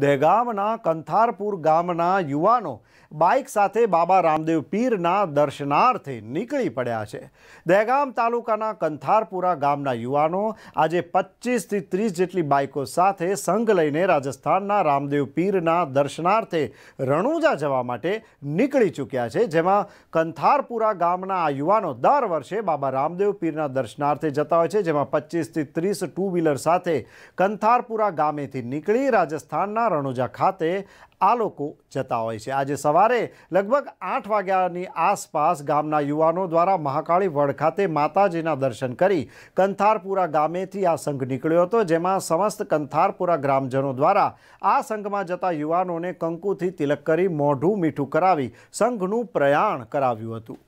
દહેગામના કંથારપુર ગામના યુવાનો બાઇક સાથે બાબા રામદેવ પીરના દર્શનાર્થે નીકળી પડ્યા છે દહેગામ તાલુકાના કંથારપુરા ગામના યુવાનો આજે પચીસથી ત્રીસ જેટલી બાઇકો સાથે સંઘ લઈને રાજસ્થાનના રામદેવ પીરના દર્શનાર્થે રણુજા જવા માટે નીકળી ચૂક્યા છે જેમાં કંથારપુરા ગામના આ યુવાનો દર વર્ષે બાબા રામદેવ પીરના દર્શનાર્થે જતા હોય છે જેમાં પચીસથી ત્રીસ ટુ વ્હીલર સાથે કંથારપુરા ગામેથી નીકળી રાજસ્થાનના તાલુકાના રણોજા ખાતે આ લોકો જતા હોય છે આજે સવારે લગભગ આઠ વાગ્યાની આસપાસ ગામના યુવાનો દ્વારા મહાકાળી વડ ખાતે માતાજીના દર્શન કરી કંથારપુરા ગામેથી આ સંઘ નીકળ્યો હતો જેમાં સમસ્ત કંથારપુરા ગ્રામજનો દ્વારા આ સંઘમાં જતા યુવાનોને કંકુથી તિલક કરી મોઢું મીઠું કરાવી સંઘનું પ્રયાણ કરાવ્યું હતું